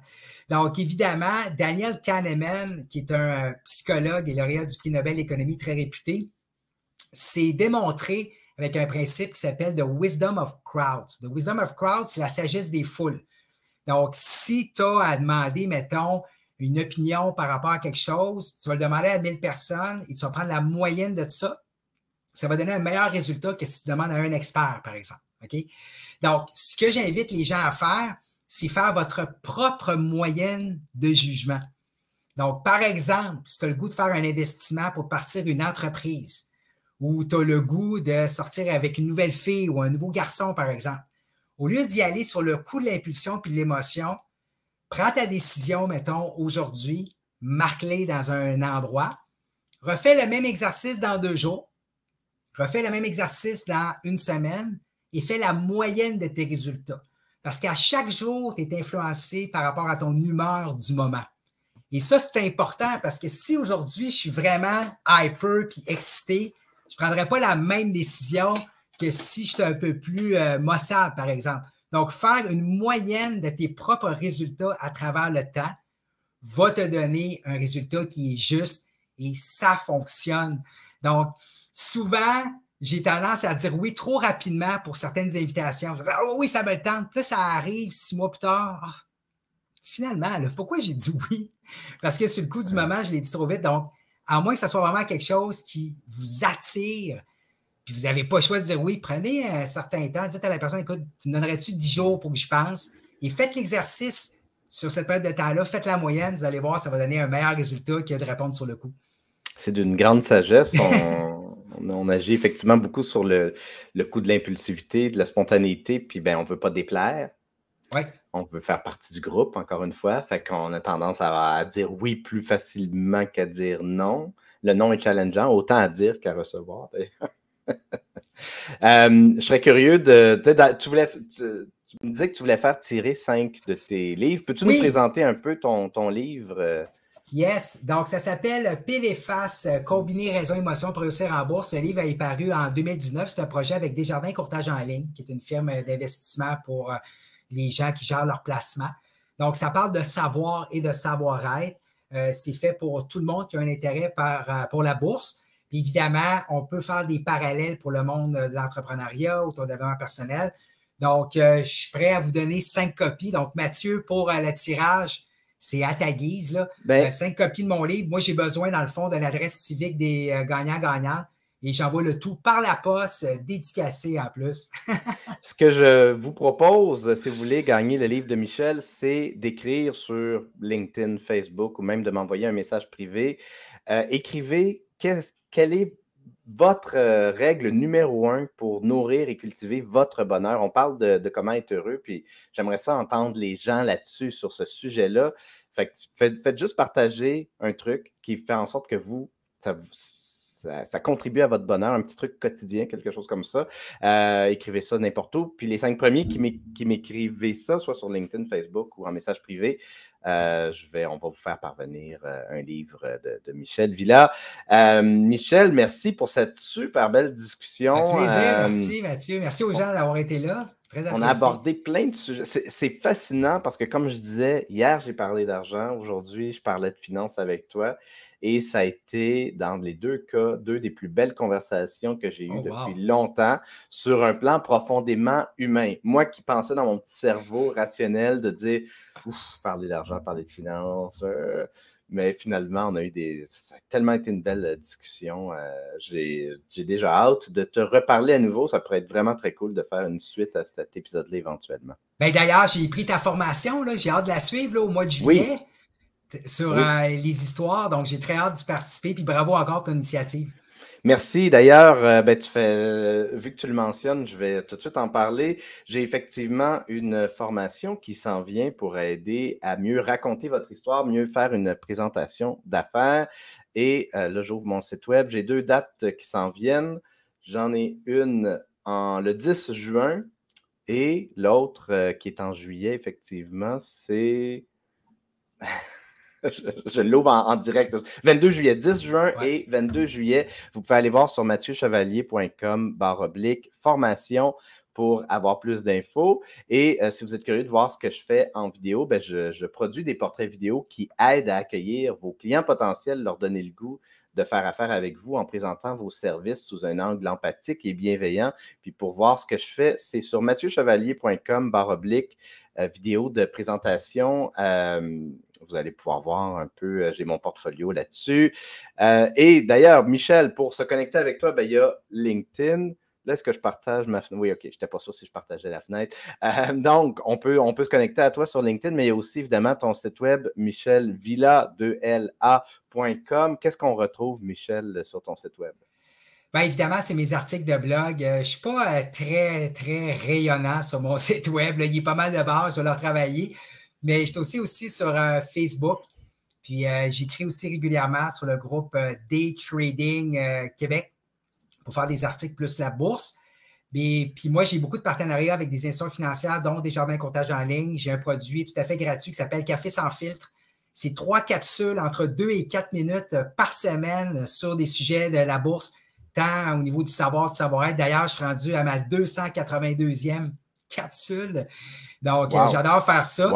Donc, évidemment, Daniel Kahneman, qui est un euh, psychologue et lauréat du prix Nobel d'économie très réputé, s'est démontré avec un principe qui s'appelle The Wisdom of Crowds. The Wisdom of Crowds, c'est la sagesse des foules. Donc, si tu as à demander, mettons, une opinion par rapport à quelque chose, tu vas le demander à 1000 personnes et tu vas prendre la moyenne de ça. Ça va donner un meilleur résultat que si tu demandes à un expert, par exemple. OK? Donc, ce que j'invite les gens à faire, c'est faire votre propre moyenne de jugement. Donc, par exemple, si tu as le goût de faire un investissement pour partir une entreprise, ou tu as le goût de sortir avec une nouvelle fille ou un nouveau garçon, par exemple, au lieu d'y aller sur le coup de l'impulsion puis de l'émotion, prends ta décision, mettons, aujourd'hui, marque-les dans un endroit, refais le même exercice dans deux jours, refais le même exercice dans une semaine, et fais la moyenne de tes résultats. Parce qu'à chaque jour, tu es influencé par rapport à ton humeur du moment. Et ça, c'est important parce que si aujourd'hui, je suis vraiment hyper puis excité, je ne prendrais pas la même décision que si j'étais un peu plus euh, par exemple. Donc, faire une moyenne de tes propres résultats à travers le temps va te donner un résultat qui est juste et ça fonctionne. Donc, souvent, j'ai tendance à dire oui trop rapidement pour certaines invitations. Je ah oui, ça me tente. Puis ça arrive six mois plus tard. Ah, finalement, pourquoi j'ai dit oui? Parce que sur le coup du moment, je l'ai dit trop vite. Donc, à moins que ce soit vraiment quelque chose qui vous attire, puis vous n'avez pas le choix de dire oui, prenez un certain temps, dites à la personne, écoute, tu me donnerais-tu dix jours pour que je pense? Et faites l'exercice sur cette période de temps-là, faites la moyenne, vous allez voir, ça va donner un meilleur résultat que de répondre sur le coup. C'est d'une grande sagesse. On... [LAUGHS] on, agit effectivement beaucoup sur le, coup de l'impulsivité, de la spontanéité, puis ben, on ne veut pas déplaire. Ouais. On veut faire partie du groupe, encore une fois. Fait qu'on a tendance à, dire oui plus facilement qu'à dire non. Le non est challengeant, autant à dire qu'à recevoir, [LAUGHS] euh, je serais curieux de. tu, voulais, tu, me disais que tu voulais faire tirer cinq de tes livres. Peux-tu nous présenter un peu ton, ton livre? Euh, Yes, donc ça s'appelle Pile et face, euh, combiner raison émotion pour réussir en bourse. Le livre est paru en 2019. C'est un projet avec Desjardins Courtage en ligne, qui est une firme euh, d'investissement pour euh, les gens qui gèrent leur placement. Donc ça parle de savoir et de savoir-être. c'est fait pour tout le monde qui a un intérêt pour la bourse. Puis évidemment, on peut faire des parallèles pour le monde de l'entrepreneuriat, autour de développement personnel. Donc, je suis prêt à vous donner cinq copies. Donc, Mathieu, pour le tirage, c'est à ta guise. Là. Ben euh, cinq copies de mon livre. Moi, j'ai besoin, dans le fond, d'une adresse civique des euh, gagnants-gagnants. Et j'envoie le tout par la poste, euh, dédicacé en plus. [LAUGHS] Ce que je vous propose, si vous voulez gagner le livre de Michel, c'est d'écrire sur LinkedIn, Facebook ou même de m'envoyer un message privé. écrivez qu'est-ce quel est votre euh, règle numéro un pour nourrir et cultiver votre bonheur. On parle de, comment être heureux, puis j'aimerais ça entendre les gens là-dessus, sur ce sujet-là. Fait que faites, juste partager un truc qui fait en sorte que vous, ça, ça, contribue à votre bonheur, un petit truc quotidien, quelque chose comme ça. Euh, écrivez ça n'importe où. Puis les cinq premiers qui m'écrivaient ça, soit sur LinkedIn, Facebook ou en message privé, euh, on va vous faire parvenir euh, un livre de, Michel Villa. Michel, merci pour cette super belle discussion. plaisir, merci Mathieu. Merci aux gens d'avoir été là. Très on a abordé plein de sujets. C'est fascinant parce que, comme je disais, hier, j'ai parlé d'argent. Aujourd'hui, je parlais de finances avec toi. Et ça a été, dans les deux cas, deux des plus belles conversations que j'ai eues oh, depuis longtemps sur un plan profondément humain. Moi qui pensais dans mon petit cerveau rationnel de dire, ouf, parler d'argent, parler de finances. Euh, mais finalement, on a eu des. Ça a tellement été une belle euh, discussion. Euh, j'ai déjà hâte de te reparler à nouveau. Ça pourrait être vraiment très cool de faire une suite à cet épisode-là éventuellement. Ben D'ailleurs, j'ai pris ta formation. J'ai hâte de la suivre au mois de juillet sur euh, les histoires. Donc, j'ai très hâte d'y participer. Puis bravo encore à ton initiative. Merci. D'ailleurs, euh, ben, tu fais, euh, vu que tu le mentionnes, je vais tout de suite en parler. J'ai effectivement une formation qui s'en vient pour aider à mieux raconter votre histoire, mieux faire une présentation d'affaires. Et là, j'ouvre mon site web. J'ai deux dates qui s'en viennent. J'en ai une en, le 10 juin et l'autre qui est en juillet, effectivement, c'est [LAUGHS] [LAUGHS] je, l'ouvre en, direct. 22 juillet, 10 juin et 22 juillet. Vous pouvez aller voir sur mathieuchevalier.com barre formation pour avoir plus d'infos. Et euh, si vous êtes curieux de voir ce que je fais en vidéo, ben je, produis des portraits vidéo qui aident à accueillir vos clients potentiels, leur donner le goût de faire affaire avec vous en présentant vos services sous un angle empathique et bienveillant. Puis pour voir ce que je fais, c'est sur mathieuchevalier.com barre euh, vidéo de présentation. Euh, vous allez pouvoir voir un peu, euh, j'ai mon portfolio là-dessus. et d'ailleurs, Michel, pour se connecter avec toi, ben, il y a LinkedIn. Là, est-ce que je partage ma fenêtre? Oui, OK, je n'étais pas sûr si je partageais la fenêtre. donc, on peut, on peut se connecter à toi sur LinkedIn, mais il y a aussi évidemment ton site web, michelvilla2la.com. Qu'est-ce qu'on retrouve, Michel, sur ton site web? Bien, évidemment, c'est mes articles de blog. Euh, je ne suis pas euh, très, très rayonnant sur mon [LAUGHS] site web. Il y a pas mal de barres, je vais leur travailler. Mais je suis aussi, sur euh, Facebook. Puis j'écris aussi régulièrement sur le groupe Day Trading Québec pour faire des articles plus la bourse. Mais, puis moi, j'ai beaucoup de partenariats avec des institutions financières, dont des jardins de comptage en ligne. J'ai un produit tout à fait gratuit qui s'appelle Café sans filtre. C'est trois capsules entre deux et quatre minutes par semaine sur des sujets de la bourse au niveau du savoir, du savoir-être. D'ailleurs, je suis rendu à ma 282e capsule. Donc, euh, j'adore faire ça.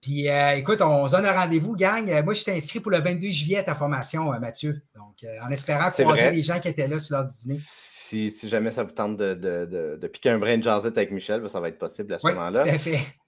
Puis euh, écoute, on se donne un rendez-vous, gang. Euh, moi, je suis inscrit pour le 22 juillet à ta formation, Mathieu. Donc, en espérant croiser les gens qui étaient là sur l'heure du dîner. Si, jamais ça vous tente de, piquer un brin de jazzette avec Michel, ben, ça va être possible à ce moment-là.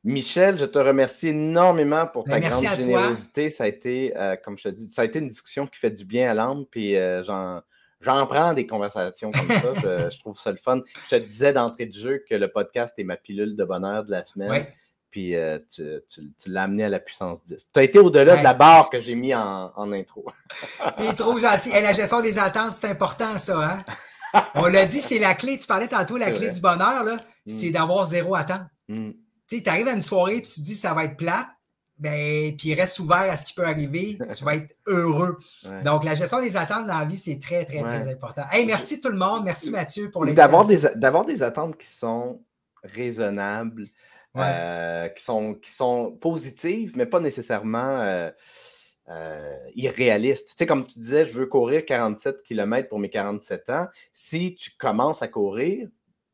Michel, je te remercie énormément pour ben, ta grande générosité. Ça a été, comme je te dis, ça a été une discussion qui fait du bien à l'âme. Puis j'en J'en prends des conversations comme ça. [LAUGHS] je trouve ça le fun. Je te disais d'entrée de jeu que le podcast est ma pilule de bonheur de la semaine. Puis euh, tu, tu, l'as amené à la puissance 10. Tu as été au-delà de la barre que j'ai mis en, intro. [LAUGHS] T'es trop gentil. la gestion des attentes, c'est important, ça. Hein? On l'a dit, c'est la clé. Tu parlais tantôt, la clé du bonheur, mm. c'est d'avoir zéro attente. Mm. Tu tu arrives à une soirée et tu te dis ça va être plate ben, puis reste ouvert à ce qui peut arriver, tu vas être heureux. [LAUGHS] Donc, la gestion des attentes dans la vie, c'est très, très, très important. Hey, merci tout le monde. Merci Mathieu pour D'avoir des, d'avoir des attentes qui sont raisonnables, euh, qui, sont, qui sont positives, mais pas nécessairement euh, euh, irréalistes. Tu sais, comme tu disais, je veux courir 47 km pour mes 47 ans. Si tu commences à courir,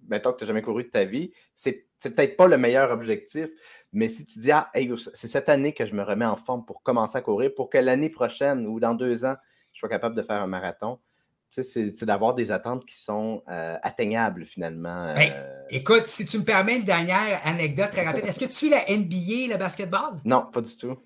mettons que tu n'as jamais couru de ta vie, c'est c'est peut-être pas le meilleur objectif. Mais si tu dis, ah, c'est cette année que je me remets en forme pour commencer à courir, pour que l'année prochaine ou dans deux ans, je sois capable de faire un marathon, c'est d'avoir des attentes qui sont euh, atteignables finalement. Euh. Ben, écoute, si tu me permets une dernière anecdote très rapide, est-ce que tu suis la NBA, le basketball? Non, pas du tout.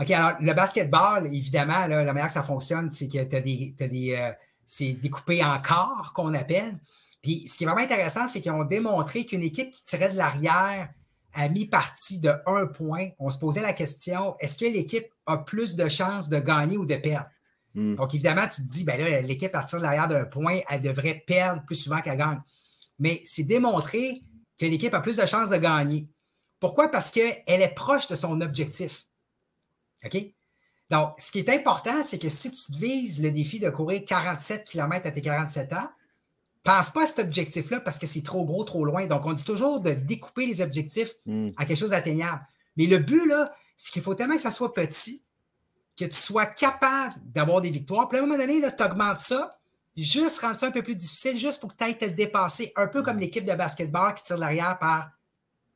OK, alors le basketball, évidemment, la manière que ça fonctionne, c'est que tu as des. Euh, c'est découpé en corps qu'on appelle. Puis ce qui est vraiment intéressant, c'est qu'ils ont démontré qu'une équipe qui tirait de l'arrière a mis partie de un point, on se posait la question est-ce que l'équipe a plus de chances de gagner ou de perdre hmm. Donc, évidemment, tu te dis ben là, l'équipe, partir de l'arrière d'un point, elle devrait perdre plus souvent qu'elle gagne. Mais c'est démontré que l'équipe a plus de chances de gagner. Pourquoi Parce qu'elle est proche de son objectif. OK Donc, ce qui est important, c'est que si tu te vises le défi de courir 47 km à tes 47 ans, pense pas à cet objectif-là parce que c'est trop gros, trop loin. Donc, on dit toujours de découper les objectifs hmm. à quelque chose d'atteignable. Mais le but, là, c'est qu'il faut tellement que ça soit petit, que tu sois capable d'avoir des victoires. Puis à un moment donné, tu augmentes ça, juste rendre ça un peu plus difficile, juste pour que tu ailles te dépasser, un peu comme hmm. l'équipe de basketball qui tire l'arrière par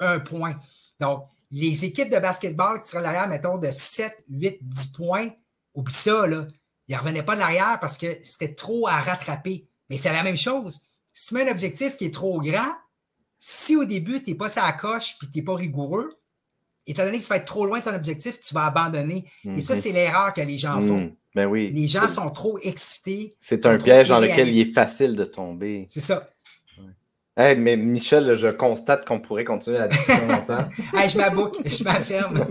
un point. Donc, les équipes de basketball qui tirent l'arrière, mettons, de 7, 8, 10 points, oublie ça, là. Ils ne revenaient pas de l'arrière parce que c'était trop à rattraper. Mais c'est la même chose. Si tu mets un objectif qui est trop grand, si au début, tu n'es pas ça coche puis tu n'es pas rigoureux, étant donné que tu vas être trop loin de ton objectif, tu vas abandonner. Et ça, mhm. c'est l'erreur que les gens font. Mhm. Ben les gens sont trop excités. C'est un piège dans lequel il est facile de tomber. C'est ça mais Michel, je constate qu'on pourrait continuer la discussion longtemps. [LAUGHS] hey, je m'aboucle, je m'affirme. [LAUGHS]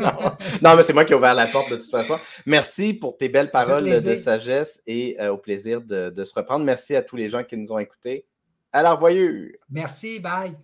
non. mais c'est moi qui ai ouvert la porte de toute façon. Merci pour tes belles paroles de sagesse et euh, au plaisir de, se reprendre. Merci à tous les gens qui nous ont écoutés. À la revoyure. Merci, bye.